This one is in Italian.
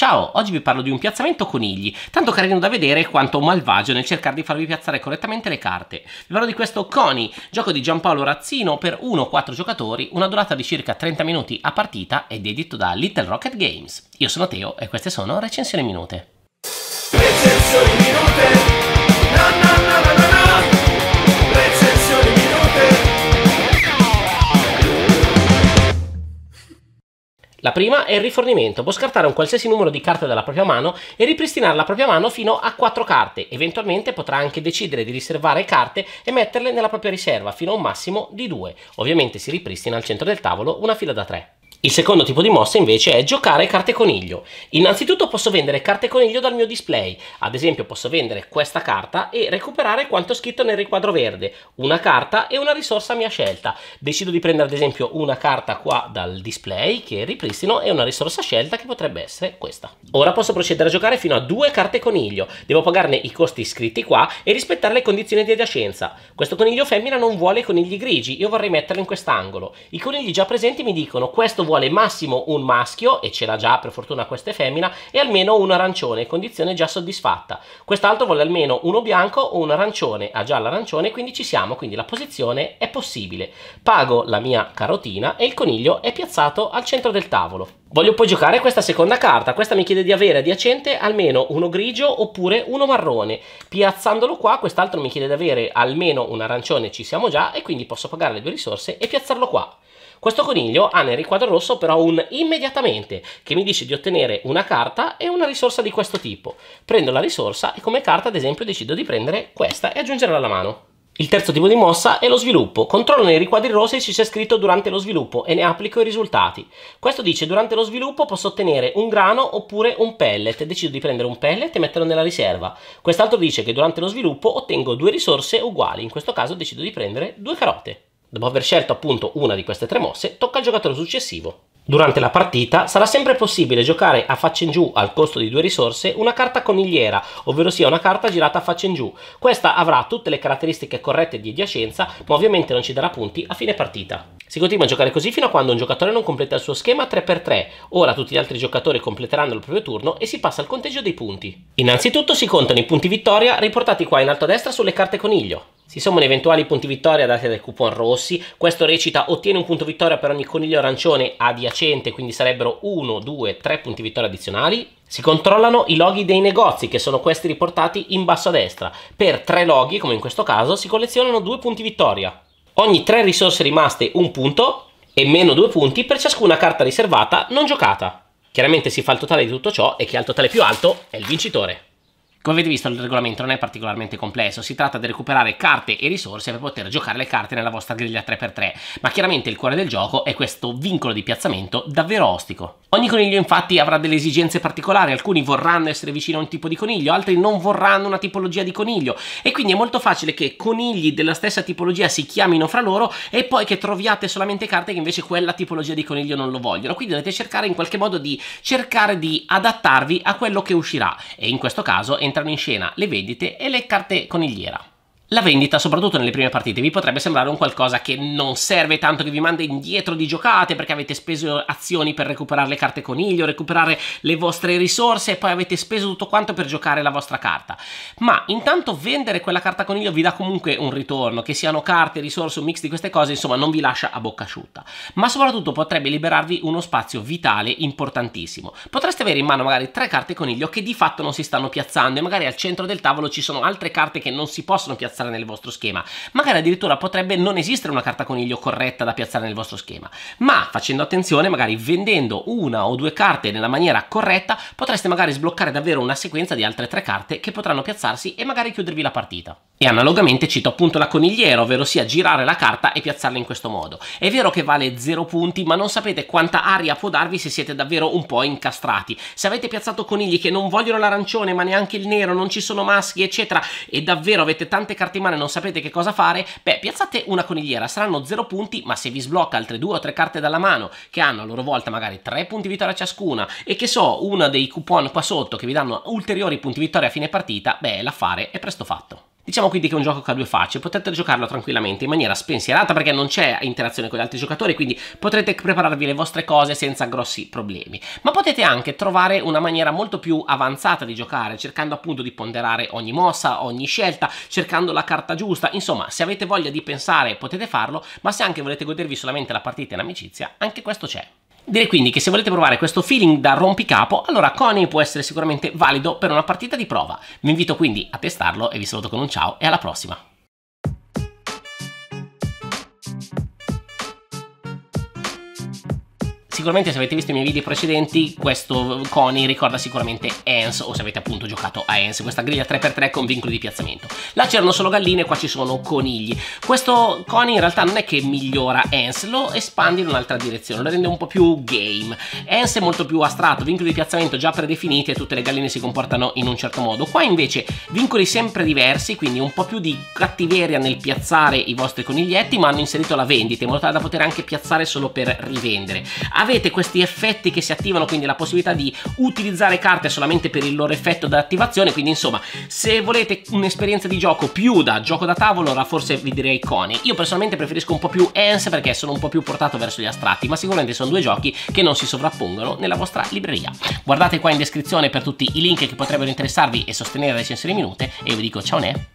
Ciao, oggi vi parlo di un piazzamento conigli, tanto carino da vedere quanto malvagio nel cercare di farvi piazzare correttamente le carte. Vi parlo di questo Coni, gioco di Giampaolo Razzino per 1-4 giocatori, una durata di circa 30 minuti a partita ed edito da Little Rocket Games. Io sono Teo e queste sono Recensioni Minute. Recensioni Minute! La prima è il rifornimento, può scartare un qualsiasi numero di carte dalla propria mano e ripristinare la propria mano fino a 4 carte, eventualmente potrà anche decidere di riservare carte e metterle nella propria riserva fino a un massimo di 2. Ovviamente si ripristina al centro del tavolo una fila da 3. Il secondo tipo di mossa invece è giocare carte coniglio. Innanzitutto posso vendere carte coniglio dal mio display, ad esempio posso vendere questa carta e recuperare quanto scritto nel riquadro verde, una carta e una risorsa a mia scelta. Decido di prendere ad esempio una carta qua dal display che ripristino e una risorsa scelta che potrebbe essere questa. Ora posso procedere a giocare fino a due carte coniglio, devo pagarne i costi scritti qua e rispettare le condizioni di adiacenza. Questo coniglio femmina non vuole conigli grigi, io vorrei metterlo in quest'angolo. I conigli già presenti mi dicono questo vuole vuole massimo un maschio, e ce l'ha già per fortuna questa è femmina, e almeno un arancione, condizione già soddisfatta. Quest'altro vuole almeno uno bianco o un arancione, ha già l'arancione, quindi ci siamo, quindi la posizione è possibile. Pago la mia carotina e il coniglio è piazzato al centro del tavolo. Voglio poi giocare questa seconda carta, questa mi chiede di avere adiacente almeno uno grigio oppure uno marrone. Piazzandolo qua, quest'altro mi chiede di avere almeno un arancione, ci siamo già, e quindi posso pagare le due risorse e piazzarlo qua. Questo coniglio ha nel riquadro rosso però un immediatamente, che mi dice di ottenere una carta e una risorsa di questo tipo. Prendo la risorsa e come carta ad esempio decido di prendere questa e aggiungerla alla mano. Il terzo tipo di mossa è lo sviluppo. Controllo nei riquadri rossi se c'è scritto durante lo sviluppo e ne applico i risultati. Questo dice durante lo sviluppo posso ottenere un grano oppure un pellet. Decido di prendere un pellet e metterlo nella riserva. Quest'altro dice che durante lo sviluppo ottengo due risorse uguali. In questo caso decido di prendere due carote. Dopo aver scelto appunto una di queste tre mosse, tocca al giocatore successivo. Durante la partita sarà sempre possibile giocare a faccia in giù al costo di due risorse una carta conigliera, ovvero sia una carta girata a faccia in giù. Questa avrà tutte le caratteristiche corrette di adiacenza, ma ovviamente non ci darà punti a fine partita. Si continua a giocare così fino a quando un giocatore non completa il suo schema 3x3. Ora tutti gli altri giocatori completeranno il proprio turno e si passa al conteggio dei punti. Innanzitutto si contano i punti vittoria riportati qua in alto a destra sulle carte coniglio. Si sommano eventuali punti vittoria dati dai coupon rossi, questo recita ottiene un punto vittoria per ogni coniglio arancione adiacente, quindi sarebbero 1, 2, 3 punti vittoria addizionali. Si controllano i loghi dei negozi, che sono questi riportati in basso a destra. Per 3 loghi, come in questo caso, si collezionano 2 punti vittoria. Ogni 3 risorse rimaste un punto e meno 2 punti per ciascuna carta riservata non giocata. Chiaramente si fa il totale di tutto ciò e chi ha il totale più alto è il vincitore. Come avete visto il regolamento non è particolarmente complesso, si tratta di recuperare carte e risorse per poter giocare le carte nella vostra griglia 3x3, ma chiaramente il cuore del gioco è questo vincolo di piazzamento davvero ostico. Ogni coniglio infatti avrà delle esigenze particolari, alcuni vorranno essere vicini a un tipo di coniglio, altri non vorranno una tipologia di coniglio e quindi è molto facile che conigli della stessa tipologia si chiamino fra loro e poi che troviate solamente carte che invece quella tipologia di coniglio non lo vogliono, quindi dovete cercare in qualche modo di cercare di adattarvi a quello che uscirà e in questo caso entrano in scena le vendite e le carte conigliera. La vendita, soprattutto nelle prime partite, vi potrebbe sembrare un qualcosa che non serve tanto che vi manda indietro di giocate perché avete speso azioni per recuperare le carte coniglio, recuperare le vostre risorse e poi avete speso tutto quanto per giocare la vostra carta. Ma intanto vendere quella carta coniglio vi dà comunque un ritorno, che siano carte, risorse, un mix di queste cose, insomma non vi lascia a bocca asciutta. Ma soprattutto potrebbe liberarvi uno spazio vitale importantissimo. Potreste avere in mano magari tre carte coniglio che di fatto non si stanno piazzando e magari al centro del tavolo ci sono altre carte che non si possono piazzare piazzare nel vostro schema. Magari addirittura potrebbe non esistere una carta coniglio corretta da piazzare nel vostro schema, ma facendo attenzione, magari vendendo una o due carte nella maniera corretta, potreste magari sbloccare davvero una sequenza di altre tre carte che potranno piazzarsi e magari chiudervi la partita. E analogamente cito appunto la conigliera, ovvero sia girare la carta e piazzarla in questo modo. È vero che vale 0 punti, ma non sapete quanta aria può darvi se siete davvero un po' incastrati. Se avete piazzato conigli che non vogliono l'arancione, ma neanche il nero, non ci sono maschi, eccetera, e davvero avete tante carte carte in mano e non sapete che cosa fare, beh, piazzate una conigliera, saranno 0 punti, ma se vi sblocca altre 2 o 3 carte dalla mano, che hanno a loro volta magari 3 punti vittoria ciascuna, e che so, una dei coupon qua sotto che vi danno ulteriori punti vittoria a fine partita, beh, l'affare è presto fatto. Diciamo quindi che è un gioco che ha due facce, potete giocarlo tranquillamente in maniera spensierata perché non c'è interazione con gli altri giocatori, quindi potrete prepararvi le vostre cose senza grossi problemi. Ma potete anche trovare una maniera molto più avanzata di giocare, cercando appunto di ponderare ogni mossa, ogni scelta, cercando la carta giusta, insomma se avete voglia di pensare potete farlo, ma se anche volete godervi solamente la partita in amicizia, anche questo c'è. Dire quindi che se volete provare questo feeling da rompicapo, allora Coney può essere sicuramente valido per una partita di prova. Vi invito quindi a testarlo e vi saluto con un ciao e alla prossima. sicuramente se avete visto i miei video precedenti questo Coney ricorda sicuramente Hans o se avete appunto giocato a Hans, questa griglia 3x3 con vincoli di piazzamento. Là c'erano solo galline, qua ci sono conigli. Questo Coney in realtà non è che migliora Hans, lo espande in un'altra direzione, lo rende un po' più game. Hans è molto più astratto, vincoli di piazzamento già predefiniti e tutte le galline si comportano in un certo modo. Qua invece vincoli sempre diversi, quindi un po' più di cattiveria nel piazzare i vostri coniglietti, ma hanno inserito la vendita in modo tale da poter anche piazzare solo per rivendere. A avete questi effetti che si attivano, quindi la possibilità di utilizzare carte solamente per il loro effetto di attivazione, quindi insomma, se volete un'esperienza di gioco più da gioco da tavolo, allora forse vi direi Coni. Io personalmente preferisco un po' più Ens perché sono un po' più portato verso gli astratti, ma sicuramente sono due giochi che non si sovrappongono nella vostra libreria. Guardate qua in descrizione per tutti i link che potrebbero interessarvi e sostenere le recensioni minute e io vi dico ciao ne